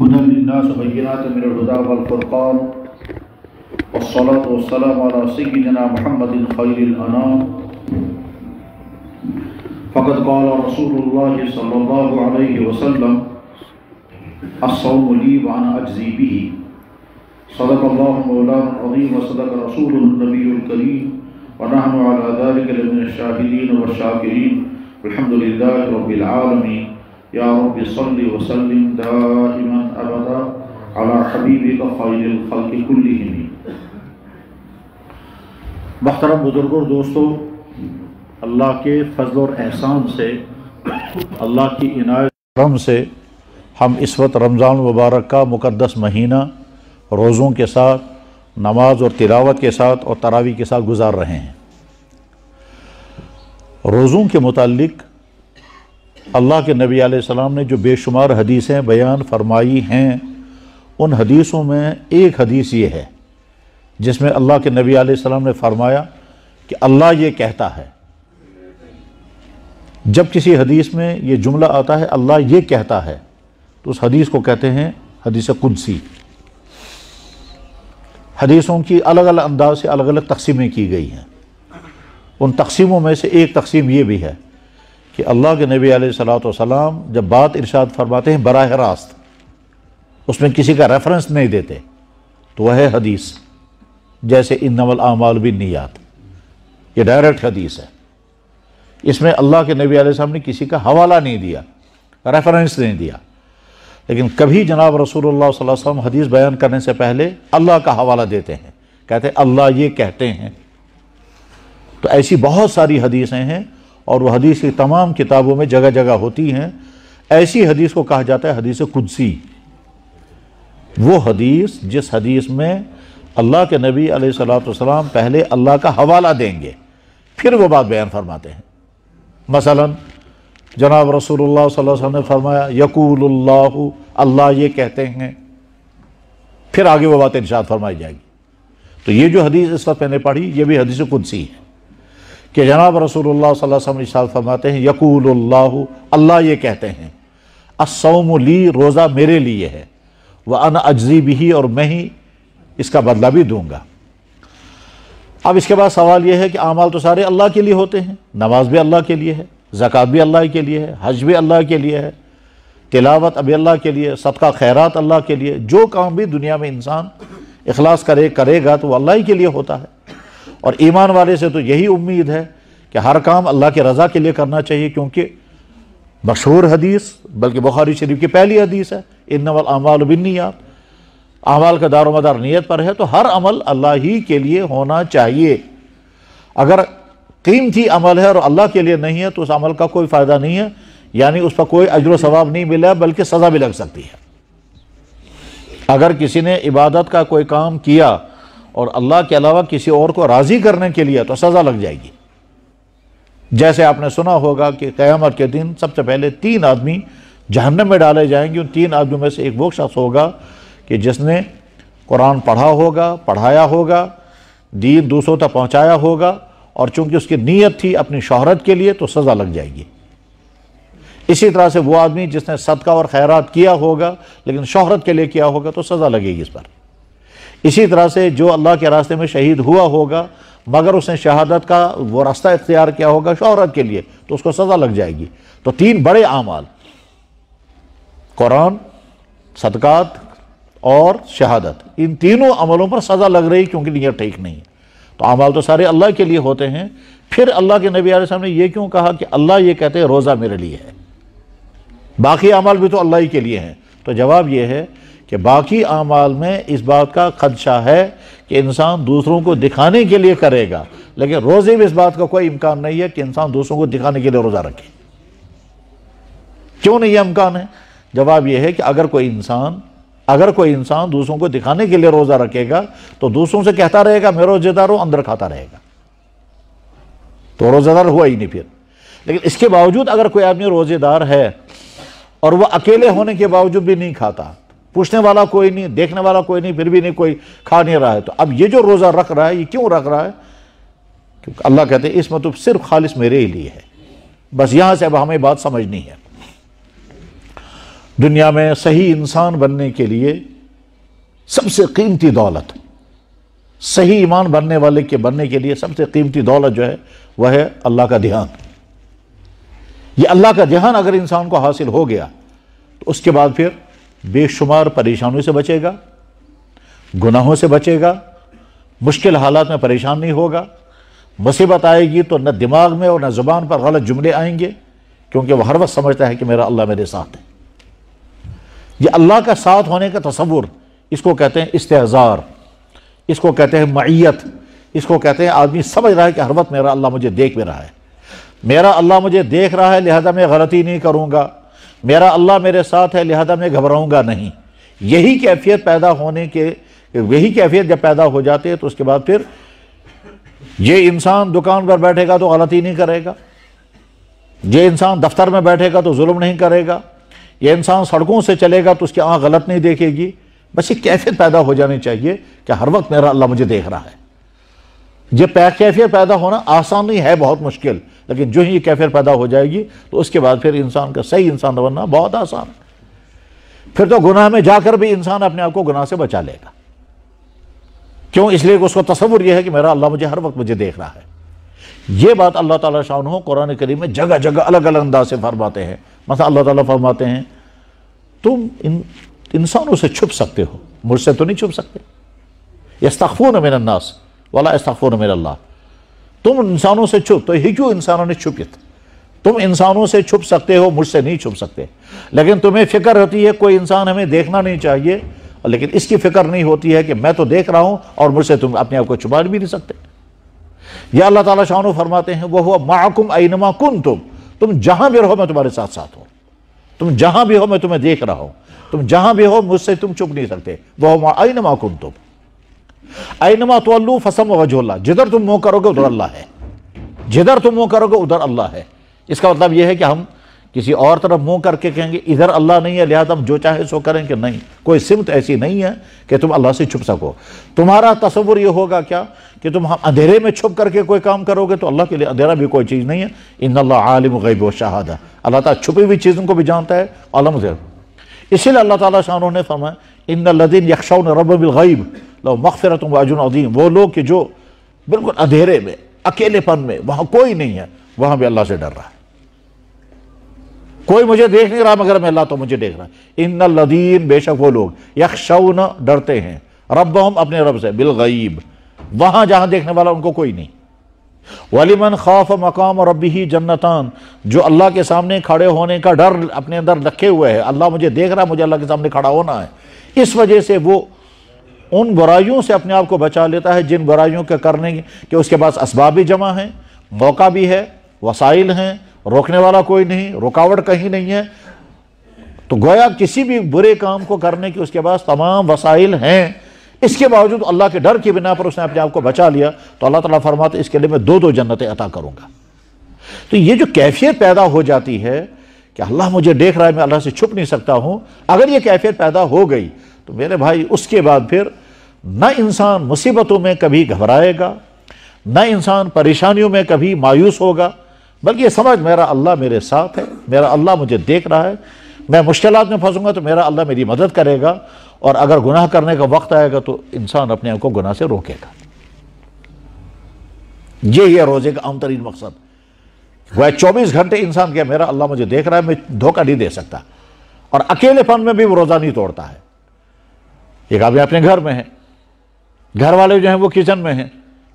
هدى للناس بينات من الهدى والفرقان والصلاة والسلام على سيدنا محمد خير الأنام فقد قال رسول الله صلى الله عليه وسلم الصوم لي وأنا أجزي به صدق الله مولانا العظيم وصدق رسول النبي الكريم ونحن على ذلك لمن الشاهدين والشاكرين الحمد لله رب العالمين يا رب صل وسلم دائما أبدا على حبيبك خير الخلق كلهم محترम बुज़ुर्ग और दोस्तों अल्लाह के फजल और एहसान से अल्लाह की इनायत रम से हम इस वक्त रमज़ान मुबारक का मुकदस महीना रोज़ों के साथ नमाज और तिलावत के साथ और तरावी के साथ गुजार रहे हैं रोज़ों के मुतलक अल्लाह के नबी आसमाम ने जो बेशुमार हदीसें बयान फरमाई हैं उन हदीसों में एक हदीस ये है जिसमें अल्लाह के नबी आसमाम ने फरमाया कि अल्लाह ये कहता है जब किसी हदीस में ये जुमला आता है अल्लाह ये कहता है तो उस हदीस को कहते हैं हदीस कुदसी हदीसों की अलग अलग अंदाज से अलग अलग तकसीमें की गई हैं उन तकसीमों में से एक तकसीम ये भी है कि अल्लाह के नबी सलाम जब बात इरशाद फरमाते हैं बरह रास्त उसमें किसी का रेफरेंस नहीं देते तो वह है हदीस जैसे इन नवल आमाल भी नीयात ये डायरेक्ट हदीस है इसमें अल्लाह के नबी आसम ने किसी का हवाला नहीं दिया रेफरेंस नहीं दिया लेकिन कभी जनाब रसूलुल्लाह वसल्लम हदीस बयान करने से पहले अल्लाह का हवाला देते हैं कहते हैं अल्लाह ये कहते हैं तो ऐसी बहुत सारी हदीसें हैं और वह हदीस की तमाम किताबों में जगह जगह होती हैं ऐसी हदीस को कहा जाता है हदीस कुदसी वो हदीस जिस हदीस में अल्लाह के नबी सलाम पहले अल्लाह का हवाला देंगे फिर वो बात बयान फरमाते हैं मसलन जनाब रसूलुल्लाह सल्लल्लाहु अलैहि वसल्लम ने फरमाया अल्लाह ये कहते हैं फिर आगे वो बात इर्शाद फरमाई जाएगी तो ये जो हदीस इस वक्त मैंने पढ़ी ये भी हदीस कुदसी है कि जनाब रसूल फरमाते हैं यकूल अल्लाह ये कहते हैं असोमली ली रोज़ा मेरे लिए है वह अन अजीब ही और मैं ही इसका बदला भी दूंगा अब इसके बाद सवाल यह है कि आमाल तो सारे अल्लाह के लिए होते हैं नमाज भी अल्लाह के लिए है ज़क़़त भी अल्लाह के लिए है हज भी अल्लाह के लिए है तिलावत अभी अल्लाह के लिए सदका खैरात अल्लाह के लिए जो काम भी दुनिया में इंसान अखलास करे करेगा तो वह अल्लाह ही के लिए होता है और ईमान वाले से तो यही उम्मीद है कि हर काम अल्लाह के रज़ा के लिए करना चाहिए क्योंकि मशहूर हदीस बल्कि बुखारी शरीफ की पहली हदीस है इन नवल अमाल बिनियात अमाल का दारोमदार नीयत पर है तो हर अमल अल्लाह ही के लिए होना चाहिए अगर कीमती अमल है और अल्लाह के लिए नहीं है तो उस अमल का कोई फ़ायदा नहीं है यानी उस पर कोई अजर सवाब नहीं मिला बल्कि सज़ा भी लग सकती है अगर किसी ने इबादत का कोई काम किया और अल्लाह के अलावा किसी और को राज़ी करने के लिए तो सज़ा लग जाएगी जैसे आपने सुना होगा कि क़्यामत के दिन सबसे पहले तीन आदमी जहन्नम में डाले जाएंगे उन तीन आदमियों में से एक वो शख्स होगा कि जिसने कुरान पढ़ा होगा पढ़ाया होगा दीन दूसरों तक पहुँचाया होगा और चूंकि उसकी नीयत थी अपनी शहरत के लिए तो सज़ा लग जाएगी इसी तरह से वो आदमी जिसने सदका और खैरत किया होगा लेकिन शहरत के लिए किया होगा तो सज़ा लगेगी इस पर इसी तरह से जो अल्लाह के रास्ते में शहीद हुआ होगा मगर उसने शहादत का वो रास्ता इख्तियार किया होगा शहरत के लिए तो उसको सज़ा लग जाएगी तो तीन बड़े अमाल कुरान सदक़ात और शहादत इन तीनों अमलों पर सज़ा लग रही क्योंकि नीयत ठीक नहीं तो अमाल तो सारे अल्लाह के लिए होते हैं फिर अल्लाह के नबी आलम ने यह क्यों कहा कि अल्लाह ये कहते हैं रोज़ा मेरे लिए है बाकी अमल भी तो अल्लाह ही के लिए हैं तो जवाब यह है कि बाकी अमाल में इस बात का खदशा है कि इंसान दूसरों को दिखाने के लिए करेगा लेकिन रोज़े में इस बात का कोई इम्कान नहीं है कि इंसान दूसरों को दिखाने के लिए रोज़ा रखे क्यों नहीं यह इम्कान है जवाब यह है कि अगर कोई इंसान अगर कोई इंसान दूसरों को दिखाने के लिए रोज़ा रखेगा तो दूसरों से कहता रहेगा मैं रोजेदार हूँ अंदर खाता रहेगा तो रोज़ेदार हुआ ही नहीं फिर लेकिन इसके बावजूद अगर कोई आदमी रोज़ेदार है और वह अकेले होने के बावजूद भी नहीं खाता पूछने वाला कोई नहीं देखने वाला कोई नहीं फिर भी नहीं कोई खा नहीं रहा है तो अब ये जो रोज़ा रख रहा है ये क्यों रख रहा है क्योंकि अल्लाह कहते हैं इस मतलब सिर्फ खालिश मेरे ही लिए है बस यहाँ से अब हमें बात समझनी है दुनिया में सही इंसान बनने के लिए सबसे कीमती दौलत सही ईमान बनने वाले के बनने के लिए सबसे कीमती दौलत जो है वह है अल्लाह का ध्यान ये अल्लाह का ध्यान अगर इंसान को हासिल हो गया तो उसके बाद फिर बेशुमार परेशानियों से बचेगा गुनाहों से बचेगा मुश्किल हालात में परेशान नहीं होगा मुसीबत आएगी तो न दिमाग में और न ज़ुबान पर गलत जुमले आएंगे क्योंकि वह हर वक्त समझता है कि मेरा अल्लाह मेरे साथ है ये अल्लाह का साथ होने का तस्वुर इसको कहते हैं इस्तेजार इसको कहते हैं मैत इसको कहते हैं आदमी समझ रहा है कि हर वक्त मेरा अल्लाह मुझे देख भी रहा है मेरा अल्लाह मुझे देख रहा है लिहाजा मैं गलती नहीं करूँगा मेरा अल्लाह मेरे साथ है लिहाजा मैं घबराऊंगा नहीं यही कैफियत पैदा होने के यही कैफियत जब पैदा हो जाती है तो उसके बाद फिर ये इंसान दुकान पर बैठेगा तो गलती नहीं करेगा ये इंसान दफ्तर में बैठेगा तो जुल्म नहीं करेगा ये इंसान सड़कों से चलेगा तो उसकी आँख गलत नहीं देखेगी बस ये कैफियत पैदा हो जानी चाहिए कि हर वक्त मेरा अल्लाह मुझे देख रहा है ये कैफियत पैदा होना आसान नहीं है बहुत मुश्किल लेकिन जो ही ये कैफियत पैदा हो जाएगी तो उसके बाद फिर इंसान का सही इंसान बनना बहुत आसान है फिर तो गुनाह में जाकर भी इंसान अपने आप को गुनाह से बचा लेगा क्यों इसलिए उसको तस्वुर यह है कि मेरा अल्लाह मुझे हर वक्त मुझे देख रहा है यह बात अल्लाह ताला शाह कुरान करीम में जगह जगह अलग अलग अंदाज से फरमाते हैं मसा अल्लाह ताला फरमाते हैं तुम इन इंसानों से छुप सकते हो मुझसे तो नहीं छुप सकते यस्तखफून मेरा नास वाला यस्तफ़ून मेरा अल्लाह तुम इंसानों से छुप तो ही क्यों इंसानों ने छुपित तुम इंसानों से छुप सकते हो मुझसे नहीं छुप सकते लेकिन तुम्हें फिक्र होती है कोई इंसान हमें देखना नहीं चाहिए लेकिन इसकी फिक्र नहीं होती है कि मैं तो देख रहा हूं और मुझसे तुम अपने आप को छुपा भी नहीं सकते यह अल्लाह ताला शाह फरमाते हैं वह हुआ माकुम ऐनमा कुन तुम तुम जहां भी रहो मैं तुम्हारे साथ साथ हूं तुम जहां भी हो मैं तुम्हें देख रहा हूं तुम जहां भी हो मुझसे तुम छुप नहीं सकते वह ऐनमा कुन तुम आइनमा तो अल्लू फसम वजोल्ला जिधर तुम मुँह करोगे उधर अल्लाह है जिधर तुम मुँह करोगे उधर अल्लाह है इसका मतलब यह है कि हम किसी और तरफ मुंह करके कहेंगे इधर अल्लाह नहीं है लिहाजा हम जो चाहे सो करें कि नहीं कोई सिमत ऐसी नहीं है कि तुम अल्लाह से छुप सको तुम्हारा तस्वुर यह होगा क्या कि तुम हम अंधेरे में छुप करके कोई काम करोगे तो अल्लाह के लिए अंधेरा भी कोई चीज़ नहीं है इन आलिम गैब शहादा अल्लाह ताला छुपी हुई चीज़ों को भी जानता है आलम इसीलिए अल्लाह ताला शाह ने फरमाया इन लदीन यक्षा रब गैब लो मगफरत वाजुन अदीम वो लोग के जो बिल्कुल अधेरे में अकेलेपन में वहाँ कोई नहीं है वहाँ भी अल्लाह से डर रहा है कोई मुझे देख नहीं रहा मगर मैं अल्लाह तो मुझे देख रहा है इन लदीन बेशक वो लोग यकशौन डरते हैं रब हम अपने रब से बिल गईब वहाँ जहाँ देखने वाला उनको कोई नहीं वलीमन खौफ मकाम और रबी ही जन्नतान जो अल्लाह के सामने खड़े होने का डर अपने अंदर रखे हुए है अल्लाह मुझे देख रहा है मुझे अल्लाह के सामने खड़ा होना है इस वजह से वो उन बुराइयों से अपने आप को बचा लेता है जिन बुराइयों के करने के उसके पास इसबाब भी जमा हैं मौका भी है वसाइल हैं रोकने वाला कोई नहीं रुकावट कहीं नहीं है तो गोया किसी भी बुरे काम को करने के उसके पास तमाम वसाइल हैं इसके बावजूद अल्लाह के डर की बिना पर उसने अपने आप को बचा लिया तो अल्लाह तला फरमाते इसके लिए मैं दो दो जन्नतें अता करूँगा तो ये जो कैफियत पैदा हो जाती है कि अल्लाह मुझे देख रहा है मैं अल्लाह से छुप नहीं सकता हूँ अगर ये कैफियत पैदा हो गई तो मेरे भाई उसके बाद फिर न इंसान मुसीबतों में कभी घबराएगा न इंसान परेशानियों में कभी मायूस होगा बल्कि ये समझ मेरा अल्लाह मेरे साथ है मेरा अल्लाह मुझे देख रहा है मैं मुश्किल में फंसूंगा तो मेरा अल्लाह मेरी मदद करेगा और अगर गुनाह करने का वक्त आएगा तो इंसान अपने आप को गुनाह से रोकेगा ये ही है रोजे का आम तरीन मकसद वह चौबीस घंटे इंसान क्या मेरा अल्लाह मुझे देख रहा है मैं धोखा नहीं दे सकता और अकेलेपन में भी वो रोज़ा नहीं तोड़ता है एक अभी अपने घर में है घर वाले जो हैं वो किचन में हैं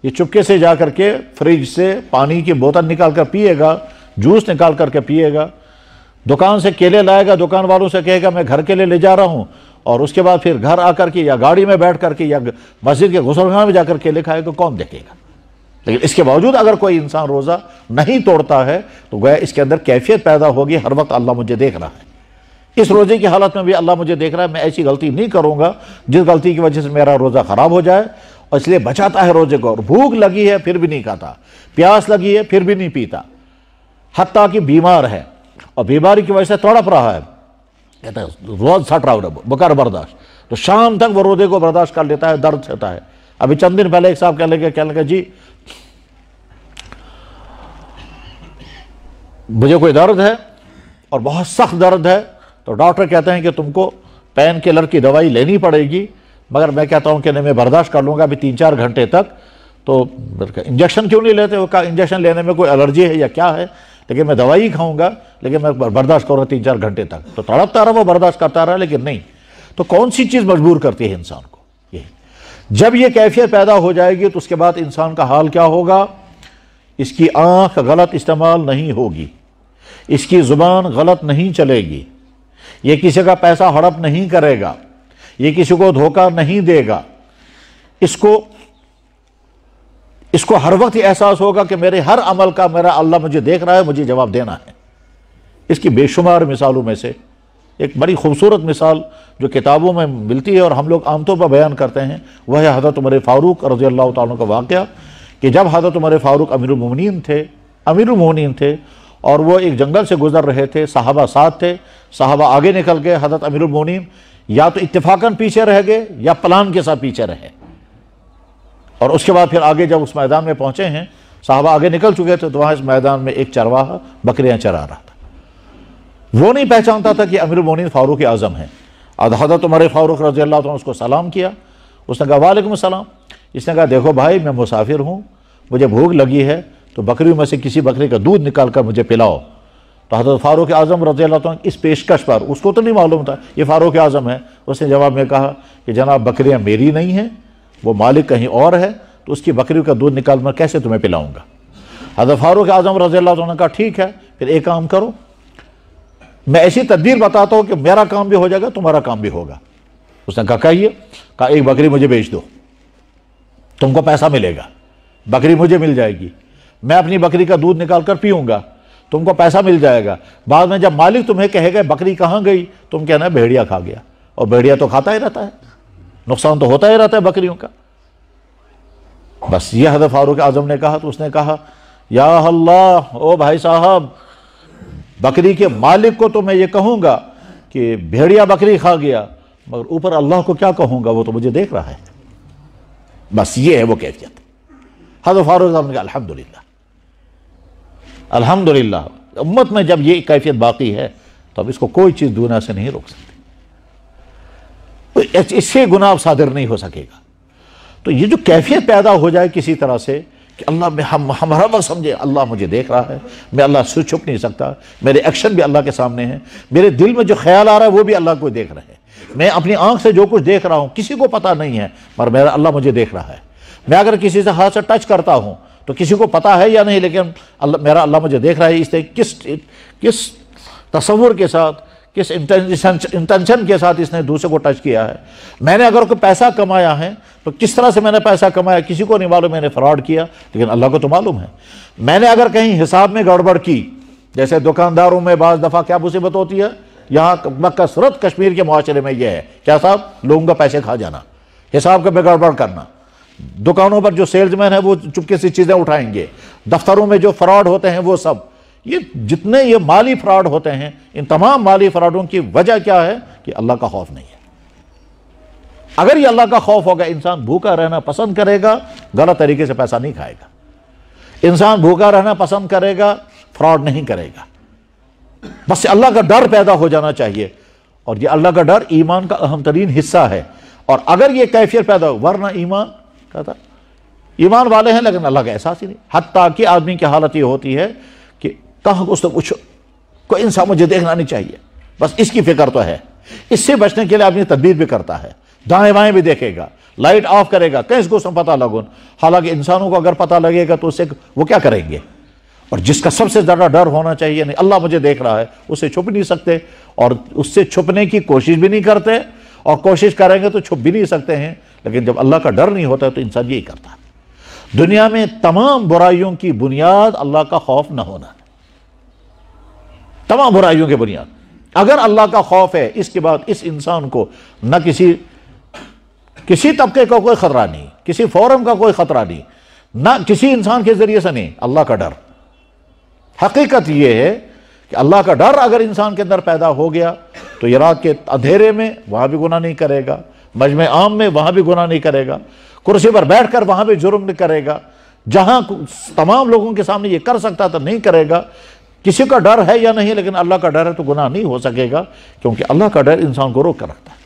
ये चुपके से जा करके फ्रिज से पानी की बोतल निकाल कर पिएगा जूस निकाल करके पिएगा दुकान से केले लाएगा दुकान वालों से कहेगा मैं घर के लिए ले जा रहा हूँ और उसके बाद फिर घर आकर के या गाड़ी में बैठ करके या मस्जिद के घुसलखाना में जाकर केले खाएगा तो कौन देखेगा लेकिन इसके बावजूद अगर कोई इंसान रोज़ा नहीं तोड़ता है तो गया इसके अंदर कैफियत पैदा होगी हर वक्त अल्लाह मुझे देख रहा है इस रोज़े की हालत में भी अल्लाह मुझे देख रहा है मैं ऐसी गलती नहीं करूंगा जिस गलती की वजह से मेरा रोज़ा ख़राब हो जाए और इसलिए बचाता है रोज़े को और भूख लगी है फिर भी नहीं खाता प्यास लगी है फिर भी नहीं पीता हती कि बीमार है और बीमारी की वजह से तड़प रहा है कहते हैं रोज़ सट रहा बकर बर्दाश्त तो शाम तक वो रोज़े को बर्दाश्त कर लेता है दर्द रहता है अभी चंद दिन पहले एक साहब कह लगे कह लगे जी मुझे कोई दर्द है और बहुत सख्त दर्द है तो डॉक्टर कहते हैं कि तुमको पेन किलर की दवाई लेनी पड़ेगी मगर मैं कहता हूँ कि नहीं मैं बर्दाश्त कर लूँगा अभी तीन चार घंटे तक तो इंजेक्शन क्यों नहीं लेते वो कहा इंजेक्शन लेने में कोई एलर्जी है या क्या है लेकिन मैं दवाई ही खाऊंगा लेकिन मैं बर्दाश्त करूँगा तीन चार घंटे तक तो तड़पता रहा वो बर्दाश्त करता रहा लेकिन नहीं तो कौन सी चीज़ मजबूर करती है इंसान को ये जब ये कैफियत पैदा हो जाएगी तो उसके बाद इंसान का हाल क्या होगा इसकी आँख गलत इस्तेमाल नहीं होगी इसकी ज़ुबान गलत नहीं चलेगी ये किसी का पैसा हड़प नहीं करेगा ये किसी को धोखा नहीं देगा इसको इसको हर वक्त एहसास होगा कि मेरे हर अमल का मेरा अल्लाह मुझे देख रहा है मुझे जवाब देना है इसकी बेशुमार मिसालों में से एक बड़ी खूबसूरत मिसाल जो किताबों में मिलती है और हम लोग आमतौर पर बयान करते हैं वह है हज़रत उमर फ़ारूक रजी अल्लाह का वाक़ कि जब हज़रत उमर फ़ारूक अमीरमिन थे अमीरमिन थे और वो एक जंगल से गुजर रहे थे साहबा साथ थे साहबा आगे निकल गए हजरत अमीरमिन या तो इतफाक़न पीछे रह गए या प्लान के साथ पीछे रहे और उसके बाद फिर आगे जब उस मैदान में पहुंचे हैं साहबा आगे निकल चुके थे तो वहाँ इस मैदान में एक चरवाहा बकरियाँ चरा रहा था वो नहीं पहचानता था कि अमीरमिन फ़ारूक आज़म हैं और हजरत उमर फ़ारूक रजी अल्लाह उसको सलाम किया उसने कहा वालेकुम सलाम इसने कहा देखो भाई मैं मुसाफिर हूँ मुझे भूख लगी है तो बकरियों में से किसी बकरी का दूध निकाल कर मुझे पिलाओ तो हजरत फ़ारूक आज़म रजी इस पेशकश पर उसको तो नहीं मालूम था ये फ़ारूक आज़म है उसने जवाब में कहा कि जनाब बकरियाँ मेरी नहीं हैं वो मालिक कहीं और है तो उसकी बकरियों का दूध निकाल मैं कैसे तुम्हें पिलाऊँगा हजरत फ़ारूक आज़म रजी अल्लाह ने कहा ठीक है फिर एक काम करो मैं ऐसी तदबीर बताता हूँ कि मेरा काम भी हो जाएगा तुम्हारा काम भी होगा उसने कहा कहिए कहा एक बकरी मुझे बेच दो तुमको पैसा मिलेगा बकरी मुझे मिल जाएगी मैं अपनी बकरी का दूध निकाल कर पीऊँगा तुमको पैसा मिल जाएगा बाद में जब मालिक तुम्हें कहेगा बकरी कहाँ गई तुम कहना भेड़िया खा गया और भेड़िया तो खाता ही रहता है नुकसान तो होता ही रहता है बकरियों का बस ये हजरत फारूक आजम ने कहा तो उसने कहा या अल्लाह ओ भाई साहब बकरी के मालिक को तो मैं ये कहूँगा कि भेड़िया बकरी खा गया मगर ऊपर अल्लाह को क्या कहूँगा वो तो मुझे देख रहा है बस ये है वो कैफियत हजरत फारूक आजम ने कहा अलहमदिल्ला अल्हम्दुलिल्लाह उम्मत में जब ये कैफियत बाकी है तो अब इसको कोई चीज़ दुनिया से नहीं रोक सकती तो इससे गुनाह सादिर नहीं हो सकेगा तो ये जो कैफियत पैदा हो जाए किसी तरह से कि अल्लाह में हम हमारा वक्त समझे अल्लाह मुझे देख रहा है मैं अल्लाह से छुप नहीं सकता मेरे एक्शन भी अल्लाह के सामने हैं मेरे दिल में जो ख्याल आ रहा है वो भी अल्लाह को देख रहे हैं मैं अपनी आंख से जो कुछ देख रहा हूँ किसी को पता नहीं है पर मेरा अल्लाह मुझे देख रहा है मैं अगर किसी से हाथ से टच करता हूँ तो किसी को पता है या नहीं लेकिन अल्ला, मेरा अल्लाह मुझे देख रहा है इसने किस किस तस्वुर के साथ किस इंटेंशन इंटेंशन के साथ इसने दूसरे को टच किया है मैंने अगर कोई पैसा कमाया है तो किस तरह से मैंने पैसा कमाया किसी को नहीं मालूम मैंने फ्रॉड किया लेकिन अल्लाह को तो मालूम है मैंने अगर कहीं हिसाब में गड़बड़ की जैसे दुकानदारों में बाज़ दफ़ा क्या मुसीबत होती है यहाँ कसरत कश्मीर के माशरे में यह है क्या साहब लोगों का पैसे खा जाना हिसाब का गड़बड़ करना दुकानों पर जो सेल्समैन है वो चुपके से चीज़ें उठाएंगे दफ्तरों में जो फ्रॉड होते हैं वो सब ये जितने ये माली फ्रॉड होते हैं इन तमाम माली फ्रॉडों की वजह क्या है कि अल्लाह का खौफ नहीं है अगर ये अल्लाह का खौफ होगा इंसान भूखा रहना पसंद करेगा गलत तरीके से पैसा नहीं खाएगा इंसान भूखा रहना पसंद करेगा फ्रॉड नहीं करेगा बस अल्लाह का डर पैदा हो जाना चाहिए और ये अल्लाह का डर ईमान का अहम तरीन हिस्सा है और अगर ये कैफियत पैदा हो वरना ईमान कहता ईमान वाले हैं लेकिन अल्लाह का एहसास ही नहीं हती कि आदमी की हालत ये होती है कि कुछ तो पूछो कोई इंसान मुझे देखना नहीं चाहिए बस इसकी फिक्र तो है इससे बचने के लिए आदमी तदबीर भी करता है दाएं बाएं भी देखेगा लाइट ऑफ करेगा कैसे को पता लगो हालांकि इंसानों को अगर पता लगेगा तो उससे वो क्या करेंगे और जिसका सबसे ज़्यादा डर होना चाहिए नहीं अल्लाह मुझे देख रहा है उसे छुप नहीं सकते और उससे छुपने की कोशिश भी नहीं करते और कोशिश करेंगे तो छुप भी नहीं सकते हैं लेकिन जब अल्लाह का डर नहीं होता तो इंसान यही करता है दुनिया में तमाम बुराइयों की बुनियाद अल्लाह का खौफ ना होना तमाम बुराइयों की बुनियाद अगर अल्लाह का खौफ है इसके बाद इस इंसान को न किसी किसी तबके का कोई ख़तरा नहीं किसी फोरम का कोई ख़तरा नहीं ना किसी इंसान के ज़रिए से नहीं अल्लाह का डर हकीकत यह है कि अल्लाह का डर अगर इंसान के अंदर पैदा हो गया तो इराक रात के अंधेरे में वहाँ भी गुनाह नहीं करेगा मजम आम में वहाँ भी गुनाह नहीं करेगा कुर्सी पर बैठ कर वहाँ भी जुर्म नहीं करेगा जहाँ तमाम लोगों के सामने ये कर सकता था नहीं करेगा किसी का डर है या नहीं लेकिन अल्लाह का डर है तो गुनाह नहीं हो सकेगा क्योंकि अल्लाह का डर इंसान को रोक कर रखता है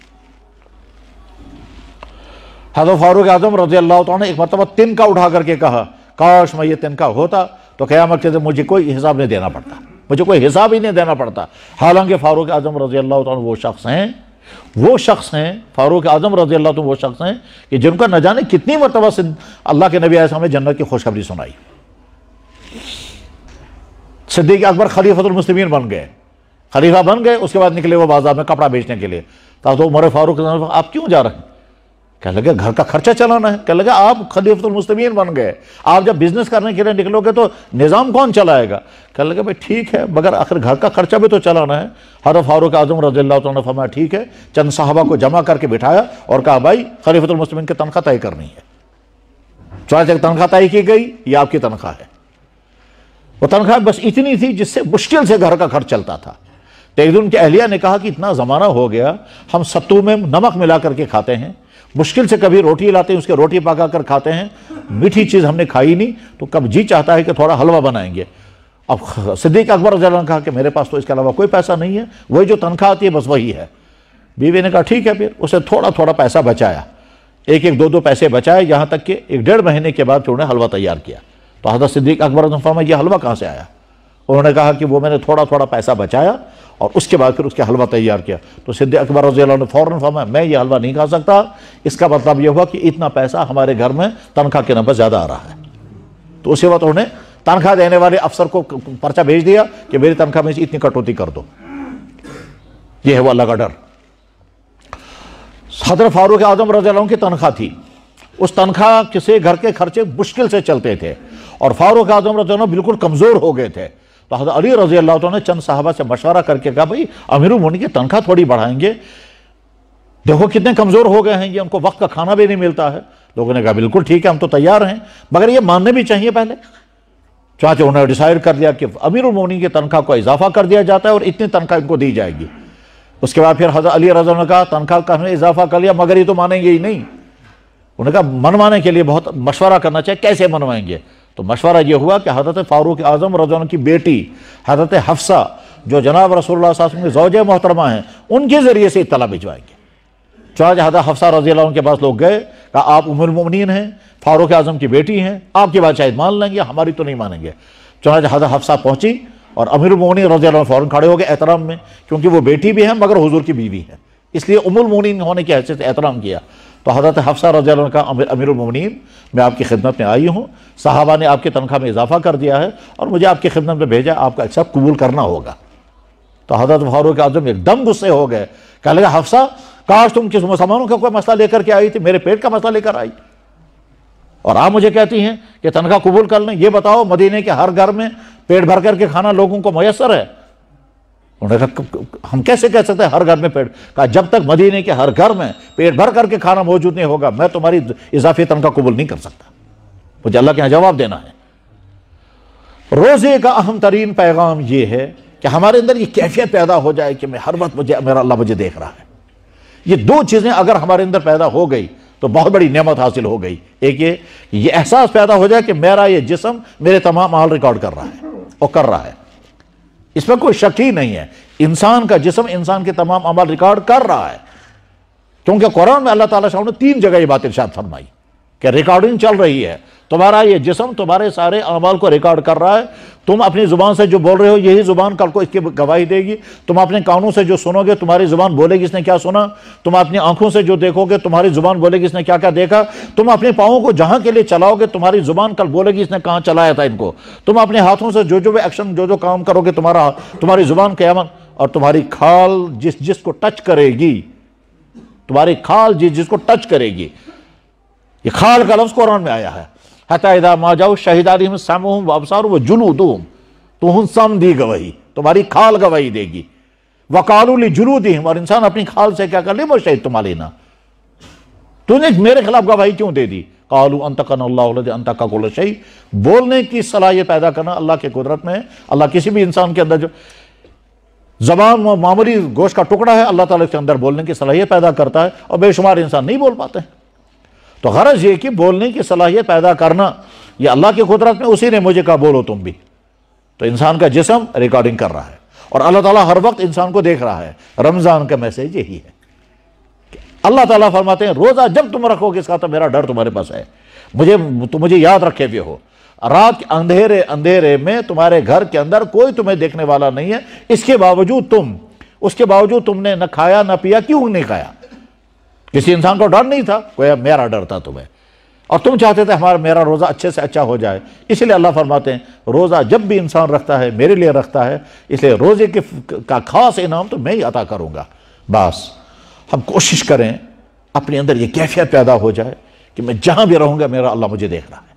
हजरत फारूक आजम रजी अल्लाह ने एक मरतबा तिनका उठा करके कहा काश मैं ये तिनका होता तो क्या मकसद मुझे कोई हिसाब नहीं देना पड़ता मुझे कोई हिसाब ही नहीं देना पड़ता हालांकि फ़ारूक आज़म रज़ी अल्लाह तुम वो शख्स हैं वो शख्स हैं फ़ारूक आज़म रज़ी अल्लाह तुम वो शख्स हैं कि जिनका न जाने कितनी मरतबा से अल्लाह के नबी आसम ने जन्नत की खुशखबरी सुनाई सिद्दीक अकबर खलीफतमसलिमिन बन गए खलीफा बन गए उसके बाद निकले वो बाजार में कपड़ा बेचने के लिए ताकि उमर फ़ारूक आप क्यों जा रहे हैं कह लगे घर का खर्चा चलाना है कह लगे आप खलीफतुल मुस्तमीन बन गए आप जब बिजनेस करने के लिए निकलोगे तो निज़ाम कौन चलाएगा कह लगे भाई ठीक है मगर आखिर घर का खर्चा भी तो चलाना है हर फारूक आजम रजील्ला फरमाया ठीक है चंद साहबा को जमा करके बिठाया और कहा भाई खलीफतुल मुस्तमीन की तनख्वाह तय करनी है चाहे तनख्वाह तय की गई ये आपकी तनख्वाह है वो तनख्वाह बस इतनी थी जिससे मुश्किल से घर का खर्च चलता था तो एक दिन उनकी अहलिया ने कहा कि इतना ज़माना हो गया हम सत्तू में नमक मिला करके खाते हैं मुश्किल से कभी रोटी लाते हैं उसके रोटी पका कर खाते हैं मीठी चीज़ हमने खाई नहीं तो कब जी चाहता है कि थोड़ा हलवा बनाएंगे अब सिद्दीक अकबर जला कहा कि मेरे पास तो इसके अलावा कोई पैसा नहीं है वही जो तनख्वाह आती है बस वही है बीवी ने कहा ठीक है फिर उसे थोड़ा थोड़ा पैसा बचाया एक एक दो दो पैसे बचाए यहाँ तक कि एक डेढ़ महीने के बाद फिर उन्हें हलवा तैयार किया तो हजरत सिद्दीक अकबर फरमा यह हलवा कहाँ से आया उन्होंने कहा कि वो मैंने थोड़ा थोड़ा पैसा बचाया और उसके बाद फिर उसके हलवा तैयार किया तो सिद्ध अकबर रजी ने फ़ौरन फरमाया मैं ये हलवा नहीं खा सकता इसका मतलब यह हुआ कि इतना पैसा हमारे घर में तनख्वाह के नंबर ज़्यादा आ रहा है तो उसी वक्त उन्होंने तनख्वाह देने वाले अफसर को पर्चा भेज दिया कि मेरी तनख्वाह में इतनी कटौती कर दो यह है वो अल्लाह का डर सदर फारूक आजम रजालों की तनख्वाह थी उस तनख्वाह से घर के खर्चे मुश्किल से चलते थे और फारूक आजम रजानों बिल्कुल कमज़ोर हो गए थे तो हजरत अली रजी अल्लाह ने चंद साहबा से मशवरा करके कहा भाई अमीर उमोनी की तनख्वाह थोड़ी बढ़ाएंगे देखो कितने कमज़ोर हो गए हैं ये उनको वक्त का खाना भी नहीं मिलता है लोगों ने कहा बिल्कुल ठीक है हम तो तैयार हैं मगर ये मानने भी चाहिए पहले चाचे उन्होंने डिसाइड कर लिया कि अमीर उमोनी की तनख्वाह को इजाफा कर दिया जाता है और इतनी तनख्वाह इनको दी जाएगी उसके बाद फिर हजरत अली रजा ने कहा तनख्वाह का हमने इजाफा कर लिया मगर ये तो मानेंगे ही नहीं उन्होंने कहा मनवाने के लिए बहुत मशवरा करना चाहिए कैसे मनवाएंगे तो मशवरा यह हुआ कि हज़रत फ़ारूक आज़म रजन की बेटी हज़रत हफ्सा जो जनाब रसूल के जौज मोहतरमा हैं उनके ज़रिए से इतला भिजवाएंगे चाहे हज़रत हफ्सा रजी के पास लोग गए कहा आप उमिन हैं फ़ारूक आज़म की बेटी हैं आपकी बात शायद मान लेंगे हमारी तो नहीं मानेंगे चुनाच हज़रत हफ्सा पहुंची और अमीर मोनी रजी फ़ौरन खड़े हो गए एहतराम में क्योंकि वो बेटी भी हैं मगर हजूर की बीवी है इसलिए उमुल मोनी होने की हैसियत एहतराम किया तो हज़रत हफ्सा रजा का अमीरमिन मैं आपकी खिदमत में आई हूँ साहबा ने आपकी तनख्वाह में इजाफा कर दिया है और मुझे आपकी खिदमत में भेजा आपका अच्छा कबूल करना होगा तो हज़रत फारूक आजम एकदम गुस्से हो गए कह लगा हफ्सा काश तुम किस मुसलमानों का कोई मसला लेकर के आई थी मेरे पेट का मसला लेकर आई और आप मुझे कहती हैं कि तनख्वाह कबूल कर लें ये बताओ मदीने के हर घर में पेट भर करके खाना लोगों को मैसर है उन्होंने कहा हम कैसे कह सकते हैं हर घर में पेड़ कहा जब तक मदीने के हर घर में पेट भर करके खाना मौजूद नहीं होगा मैं तुम्हारी इजाफी तनख्वाह कबूल नहीं कर सकता मुझे अल्लाह के यहाँ जवाब देना है रोज़े का अहम तरीन पैगाम ये है कि हमारे अंदर ये कैफियत पैदा हो जाए कि मैं हर वक्त मुझे मेरा अल्लाह मुझे देख रहा है ये दो चीज़ें अगर हमारे अंदर पैदा हो गई तो बहुत बड़ी नेमत हासिल हो गई एक ये ये एहसास पैदा हो जाए कि मेरा ये जिसम मेरे तमाम हाल रिकॉर्ड कर रहा है और कर रहा है पर कोई शक ही नहीं है इंसान का जिसम इंसान के तमाम अमल रिकॉर्ड कर रहा है क्योंकि कुरान में अल्लाह ताला ने तीन जगह ये बात इर्शाद फरमाई कि रिकॉर्डिंग चल रही है तुम्हारा ये जिसम तुम्हारे सारे अमाल को रिकॉर्ड कर रहा है तुम अपनी ज़ुबान से जो बोल रहे हो यही ज़ुबान कल को इसकी गवाही देगी तुम अपने कानों से जो सुनोगे तुम्हारी ज़ुबान बोलेगी इसने क्या सुना तुम अपनी आंखों से जो देखोगे तुम्हारी ज़ुबान बोलेगी इसने क्या क्या देखा तुम अपने पाओं को जहां के लिए चलाओगे तुम्हारी ज़ुबान कल बोलेगी इसने कहाँ चलाया था इनको तुम अपने हाथों से जो जो एक्शन जो जो काम करोगे तुम्हारा तुम्हारी ज़ुबान क्यामन और तुम्हारी खाल जिस जिसको टच करेगी तुम्हारी खाल जिस जिसको टच करेगी ये खाल का लफ्ज़ कुरान में आया है हतदा मा जाओ शहीदारी में सामूम वाबसार व जुलू दूम तो सम दी गवाही तुम्हारी खाल गवाही देगी ली जुलू दी और इंसान अपनी खाल से क्या कर ले वो शहीद तुम्हारा लेना तूने मेरे खिलाफ गवाही क्यों दे दी कालू अंतकन अंत शही बोलने की यह पैदा करना अल्लाह के कुदरत में अल्लाह किसी भी इंसान के अंदर जो जबान मामूली गोश का टुकड़ा है अल्लाह ताला के अंदर बोलने की यह पैदा करता है और बेशुमार इंसान नहीं बोल पाते हैं तो गरज ये कि बोलने की सलाहियत पैदा करना ये अल्लाह की कुदरत में उसी ने मुझे कहा बोलो तुम भी तो इंसान का जिसम रिकॉर्डिंग कर रहा है और अल्लाह ताला हर वक्त इंसान को देख रहा है रमज़ान का मैसेज यही है अल्लाह ताला फरमाते हैं रोज़ा जब तुम रखोगे इसका तो मेरा डर तुम्हारे पास है मुझे तुम तो मुझे याद रखे हुए हो रात के अंधेरे अंधेरे में तुम्हारे घर के अंदर कोई तुम्हें देखने वाला नहीं है इसके बावजूद तुम उसके बावजूद तुमने न खाया ना पिया क्यों नहीं खाया किसी इंसान को डर नहीं था कोई मेरा डर था तुम्हें और तुम चाहते थे हमारा मेरा रोज़ा अच्छे से अच्छा हो जाए इसलिए अल्लाह फरमाते हैं रोज़ा जब भी इंसान रखता है मेरे लिए रखता है इसलिए रोज़े के का खास इनाम तो मैं ही अता करूँगा बस हम कोशिश करें अपने अंदर ये कैफियत पैदा हो जाए कि मैं जहाँ भी रहूँगा मेरा अल्लाह मुझे देख रहा है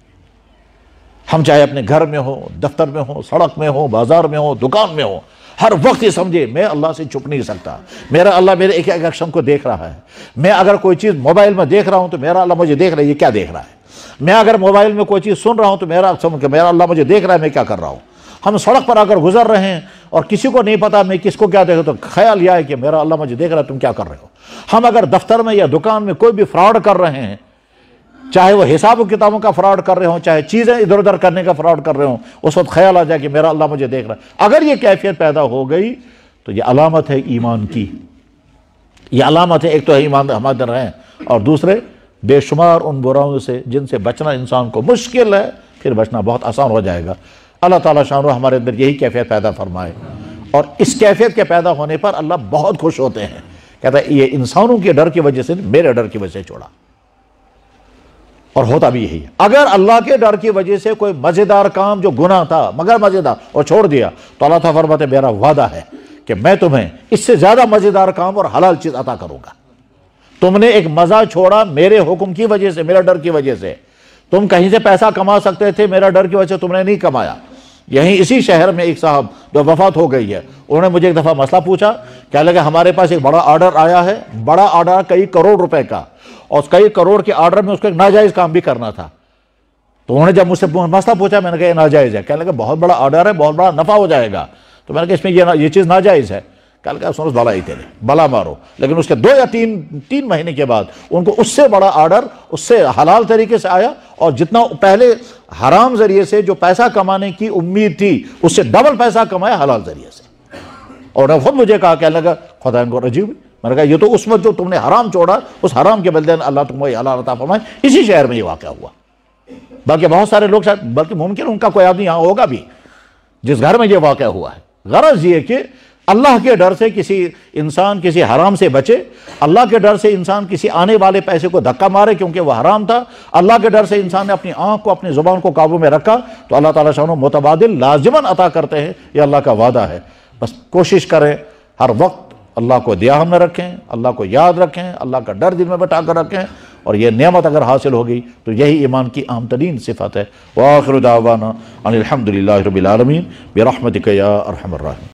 हम चाहे अपने घर में हो दफ्तर में हो सड़क में हो बाज़ार में हो दुकान में हो हर वक्त ये समझे मैं अल्लाह से छुप नहीं सकता मेरा अल्लाह मेरे एक एक एक्शन को देख रहा है मैं अगर कोई चीज़ मोबाइल में देख रहा हूँ तो मेरा अल्लाह मुझे देख रहा है ये क्या देख रहा है मैं अगर मोबाइल में कोई चीज़ सुन रहा हूँ तो मेरा समझ मेरा अल्लाह मुझे देख रहा है मैं क्या कर रहा हूँ हम सड़क पर अगर गुजर रहे हैं और किसी को नहीं पता मैं किसको क्या देख तो ख्याल यह है कि मेरा अल्लाह मुझे देख रहा है तुम क्या कर रहे हो हम अगर दफ्तर में या दुकान में कोई भी फ्रॉड कर रहे हैं चाहे वो हिसाब किताबों का फ्रॉड कर रहे हो चाहे चीज़ें इधर उधर करने का फ्रॉड कर रहे हो उस वक्त ख्याल आ जाए कि मेरा अल्लाह मुझे देख रहा है अगर ये कैफियत पैदा हो गई तो ये अलामत है ईमान की ये अलामत है एक तो है ईमान हमारे रहे और दूसरे बेशुमार उन बुराओं से जिनसे बचना इंसान को मुश्किल है फिर बचना बहुत आसान हो जाएगा अल्लाह ताला शाह हमारे अंदर यही कैफियत पैदा फरमाए और इस कैफियत के पैदा होने पर अल्लाह बहुत खुश होते हैं कहता है ये इंसानों के डर की वजह से मेरे डर की वजह से छोड़ा और होता भी यही है अगर अल्लाह के डर की वजह से कोई मज़ेदार काम जो गुना था मगर मज़ेदार और छोड़ दिया तो अल्लाह तला फरमाते मेरा वादा है कि मैं तुम्हें इससे ज़्यादा मज़ेदार काम और हलाल चीज़ अता करूंगा तुमने एक मज़ा छोड़ा मेरे हुक्म की वजह से मेरा डर की वजह से तुम कहीं से पैसा कमा सकते थे मेरा डर की वजह से तुमने नहीं कमाया यहीं इसी शहर में एक साहब जो वफात हो गई है उन्होंने मुझे एक दफ़ा मसला पूछा क्या लगे हमारे पास एक बड़ा ऑर्डर आया है बड़ा ऑर्डर कई करोड़ रुपए का और कई करोड़ के ऑर्डर में उसको एक नाजायज़ काम भी करना था तो उन्होंने जब मुझसे मसला पूछा मैंने कहा यह नाजायज़ है कहने लगा बहुत बड़ा ऑर्डर है बहुत बड़ा नफा हो जाएगा तो मैंने कहा इसमें यह ये चीज़ नाजायज़ है कल का सुनो बला ही तेरे बला मारो लेकिन उसके दो या तीन तीन महीने के बाद उनको उससे बड़ा आर्डर उससे हलाल तरीके से आया और जितना पहले हराम जरिए से जो पैसा कमाने की उम्मीद थी उससे डबल पैसा कमाया हलाल जरिए से और खुद मुझे कहा कहने लगा खुदा इनको रजीब मैंने कहा ये तो उस वक्त जो तुमने हराम छोड़ा उस हराम के बलदेन अल्लाह तुम अल्लाह फरमाए इसी शहर में ये वाक़ हुआ बल्कि बहुत सारे लोग शायद बल्कि मुमकिन उनका कोई आदमी यहाँ होगा भी जिस घर में ये वाक़ हुआ है गरज ये कि अल्लाह के डर से किसी इंसान किसी हराम से बचे अल्लाह के डर से इंसान किसी आने वाले पैसे को धक्का मारे क्योंकि वह हराम था अल्लाह के डर से इंसान ने अपनी आंख को अपनी ज़ुबान को काबू में रखा तो अल्लाह ताला शाह मुतबादिल लाजमन अता करते हैं ये अल्लाह का वादा है बस कोशिश करें हर वक्त अल्लाह को दिया हमने रखें अल्लाह को याद रखें अल्लाह का डर दिल में बटा कर रखें और यह नियमत अगर हासिल हो गई तो यही ईमान की आम तरीन सिफत है वाखिर दावाना अनिलहमदिल्ला बेरहमत क्या अरहमर